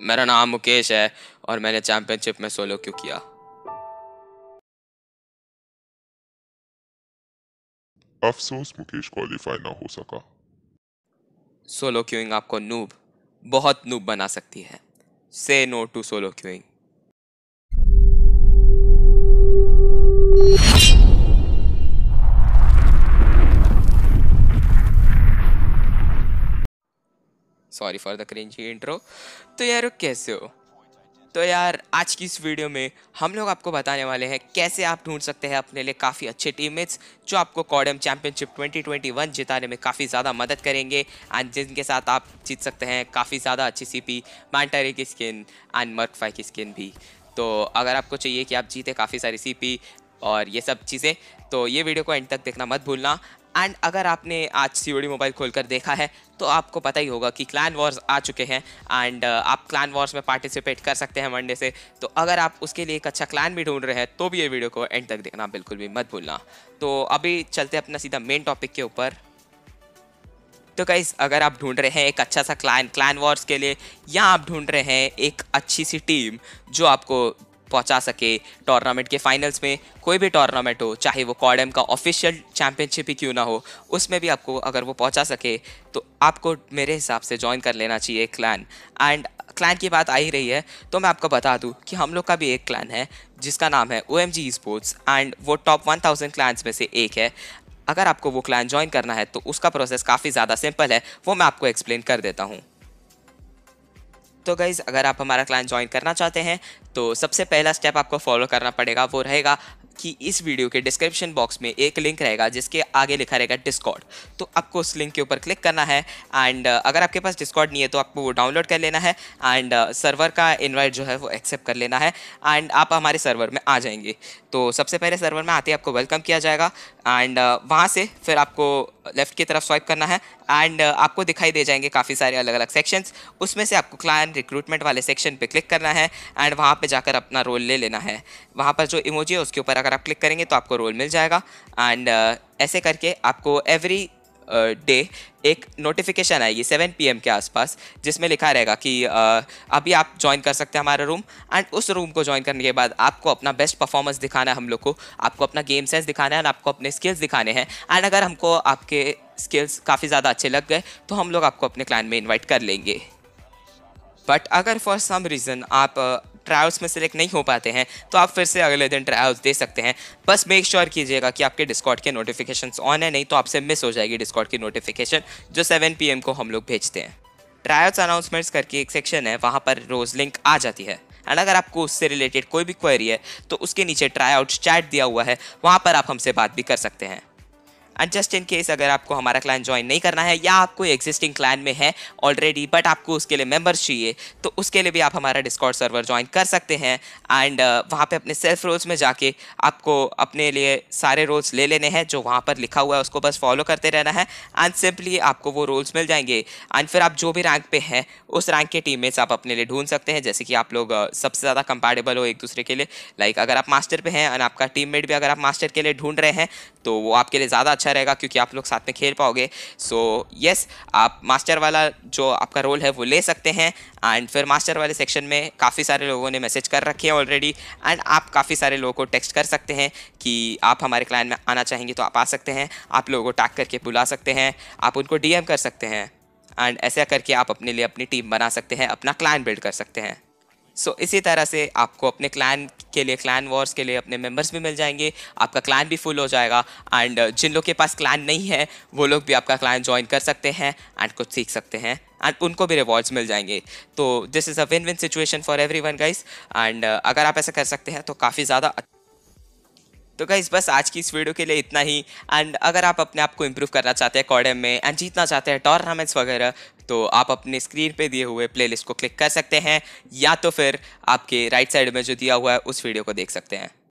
मेरा नाम मुकेश है और मैंने चैंपियनशिप में सोलो क्यों किया अफसोस मुकेश क्वालिफाई ना हो सका सोलो क्यूइंग आपको नूब बहुत नूब बना सकती है say no to solo queuing sorry for the cringy intro तो यार कैसे हो तो यार आज की इस वीडियो में हम लोग आपको बताने वाले हैं कैसे आप ढूंढ सकते हैं अपने लिए काफ़ी अच्छे टीममेट्स जो आपको कॉडम चैंपियनशिप 2021 जिताने में काफ़ी ज़्यादा मदद करेंगे एंड जिनके साथ आप जीत सकते हैं काफ़ी ज़्यादा अच्छी सी पी मैंटारी की स्किन एंड मर्क फाइव की स्किन भी तो अगर आपको चाहिए कि आप जीते काफ़ी सारी सी और ये सब चीज़ें तो ये वीडियो को एंड तक देखना मत भूलना एंड अगर आपने आज सी मोबाइल खोल कर देखा है तो आपको पता ही होगा कि क्लान वॉर्स आ चुके हैं एंड uh, आप क्लान वॉर्स में पार्टिसिपेट कर सकते हैं मंडे से तो अगर आप उसके लिए एक अच्छा क्लान भी ढूंढ रहे हैं तो भी ये वीडियो को एंड तक देखना बिल्कुल भी मत भूलना तो अभी चलते अपना सीधा मेन टॉपिक के ऊपर तो कई अगर आप ढूंढ रहे हैं एक अच्छा सा क्लान क्लान वॉर्स के लिए या आप ढूंढ रहे हैं एक अच्छी सी टीम जो आपको पहुंचा सके टूर्नामेंट के फाइनल्स में कोई भी टूर्नामेंट हो चाहे वो कॉडम का ऑफिशियल चैंपियनशिप ही क्यों ना हो उसमें भी आपको अगर वो पहुंचा सके तो आपको मेरे हिसाब से ज्वाइन कर लेना चाहिए क्लान एंड क्लान की बात आ ही रही है तो मैं आपको बता दूं कि हम लोग का भी एक क्लान है जिसका नाम है O M G sports and वो टॉप थाउजेंड क्लान्स में से एक है अगर आपको वो क्लान ज्वाइन करना है तो उसका प्रोसेस काफ़ी ज़्यादा सिंपल है वो मैं आपको एक्सप्लेन कर देता हूँ तो गाइज़ अगर आप हमारा क्लाइंट ज्वाइन करना चाहते हैं तो सबसे पहला स्टेप आपको फॉलो करना पड़ेगा वो रहेगा कि इस वीडियो के डिस्क्रिप्शन बॉक्स में एक लिंक रहेगा जिसके आगे लिखा रहेगा डिस्कॉर्ड तो आपको उस लिंक के ऊपर क्लिक करना है एंड uh, अगर आपके पास डिस्कॉर्ड नहीं है तो आपको वो डाउनलोड कर लेना है एंड सर्वर uh, का इन्वाइट जो है वो एक्सेप्ट कर लेना है एंड आप हमारे सर्वर में आ जाएंगे तो सबसे पहले सर्वर में आते ही आपको वेलकम किया जाएगा एंड uh, वहाँ से फिर आपको लेफ्ट की तरफ स्वाइप करना है एंड आपको दिखाई दे जाएंगे काफ़ी सारे अलग अलग सेक्शंस उसमें से आपको क्लाइंट रिक्रूटमेंट वाले सेक्शन पे क्लिक करना है एंड वहाँ पे जाकर अपना रोल ले लेना है वहाँ पर जो इमोजी है उसके ऊपर अगर आप क्लिक करेंगे तो आपको रोल मिल जाएगा एंड uh, ऐसे करके आपको एवरी डे uh, एक नोटिफिकेशन आएगी 7 पीएम के आसपास जिसमें लिखा रहेगा कि uh, अभी आप ज्वाइन कर सकते हैं हमारा रूम एंड उस रूम को ज्वाइन करने के बाद आपको अपना बेस्ट परफॉर्मेंस दिखाना है हम लोग को आपको अपना गेम सेंस दिखाना है एंड आपको अपने स्किल्स दिखाने हैं एंड अगर हमको आपके स्किल्स काफ़ी ज़्यादा अच्छे लग गए तो हम लोग आपको अपने क्लाइंट में इन्वाइट कर लेंगे बट अगर फॉर सम रीज़न आप uh, ट्रायल्स में सेलेक्ट नहीं हो पाते हैं तो आप फिर से अगले दिन ट्रायल्स दे सकते हैं बस मेक श्योर कीजिएगा कि आपके डिस्कॉट के नोटिफिकेशन ऑन है नहीं तो आपसे मिस हो जाएगी डिस्कॉट की नोटिफिकेशन जो सेवन पी को हम लोग भेजते हैं ट्रायल्स अनाउंसमेंट्स करके एक सेक्शन है वहाँ पर रोज लिंक आ जाती है एंड अगर आपको उससे रिलेटेड कोई भी क्वेरी है तो उसके नीचे ट्राई आउट चैट दिया हुआ है वहाँ पर आप हमसे बात भी कर सकते हैं एंड जस्ट इन केस अगर आपको हमारा क्लान ज्वाइन नहीं करना है या आपको एग्जिस्टिंग क्लान में है ऑलरेडी बट आपको उसके लिए मेंबर्स चाहिए तो उसके लिए भी आप हमारा डिस्कॉर्ड सर्वर ज्वाइन कर सकते हैं एंड uh, वहाँ पे अपने सेल्फ रोल्स में जाके आपको अपने लिए सारे रोल्स ले लेने हैं जो वहाँ पर लिखा हुआ है उसको बस फॉलो करते रहना है एंड सिंपली आपको वो रोल्स मिल जाएंगे एंड फिर आप जो भी रैंक पे हैं उस रैंक के टीम आप अपने लिए ढूंढ सकते हैं जैसे कि आप लोग uh, सबसे ज़्यादा कंपेटेबल हो एक दूसरे के लिए लाइक अगर आप मास्टर पे हैं एंड आपका टीममेट भी अगर आप मास्टर के लिए ढूंढ रहे हैं तो वो आपके लिए ज़्यादा अच्छा अच्छा रहेगा क्योंकि आप लोग साथ में खेल पाओगे सो so, यस yes, आप मास्टर वाला जो आपका रोल है वो ले सकते हैं एंड फिर मास्टर वाले सेक्शन में काफ़ी सारे लोगों ने मैसेज कर रखे हैं ऑलरेडी एंड आप काफ़ी सारे लोगों को टेक्स्ट कर सकते हैं कि आप हमारे क्लाइंट में आना चाहेंगे तो आप आ सकते हैं आप लोगों को टैग करके बुला सकते हैं आप उनको डी कर सकते हैं एंड ऐसा करके आप अपने लिए अपनी टीम बना सकते हैं अपना क्लाइंट बिल्ड कर सकते हैं सो so, इसी तरह से आपको अपने क्लाइंट के लिए क्लैन वॉर्स के लिए अपने मेम्बर्स भी मिल जाएंगे आपका क्लैन भी फुल हो जाएगा एंड uh, जिन लोग के पास क्लैन नहीं है वो लोग भी आपका क्लैन ज्वाइन कर सकते हैं एंड कुछ सीख सकते हैं एंड उनको भी रिवॉर्ड्स मिल जाएंगे तो this is a win win situation for everyone guys and अगर आप ऐसा कर सकते हैं तो काफ़ी ज़्यादा तो गाइज़ बस आज की इस वीडियो के लिए इतना ही एंड अगर आप अपने आप को इम्प्रूव करना चाहते हैं कॉडम में एंड जीतना चाहते हैं टॉर्नामेंट्स वगैरह तो आप अपने स्क्रीन पे दिए हुए प्लेलिस्ट को क्लिक कर सकते हैं या तो फिर आपके राइट साइड में जो दिया हुआ है उस वीडियो को देख सकते हैं